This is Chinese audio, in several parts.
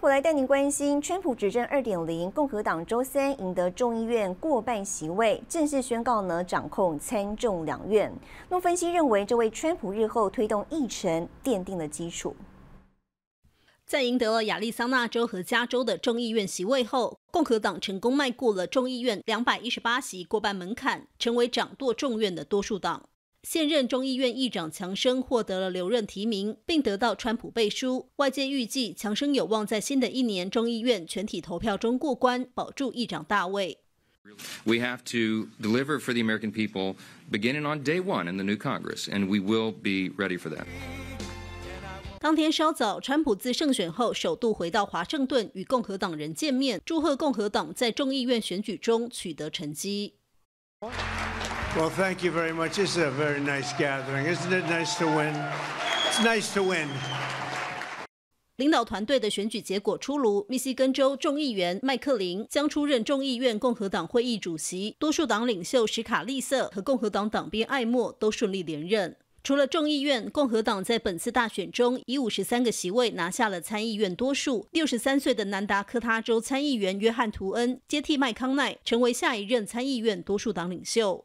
我来带您关心，川普执政二点零，共和党周三赢得众议院过半席位，正式宣告呢掌控参众两院。路分析认为，这为川普日后推动议程奠定了基础。在赢得了亚利桑那州和加州的众议院席位后，共和党成功迈过了众议院两百一十八席过半门槛，成为掌舵众院的多数党。现任众议院议长强生获得了留任提名，并得到川普背书。外界预计强生有望在新的一年众议院全体投票中过关，保住议长大位。We have to deliver for the American people beginning on day one in the new Congress, and we will be ready for that. 当天稍早，川普自胜选后首度回到华盛顿，与共和党人见面，祝贺共和党在众议院选举中取得成绩。Well, thank you very much. This is a very nice gathering. Isn't it nice to win? It's nice to win. 领导团队的选举结果出炉，密西根州众议员麦克林将出任众议院共和党会议主席，多数党领袖史卡利瑟和共和党党鞭艾默都顺利连任。除了众议院，共和党在本次大选中以五十三个席位拿下了参议院多数。六十三岁的南达科他州参议员约翰·图恩接替麦康奈，成为下一任参议院多数党领袖。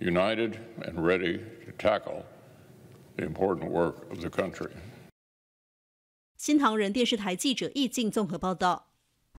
united and ready to tackle the important work of the country. 新唐人电视台记者易静综合报道。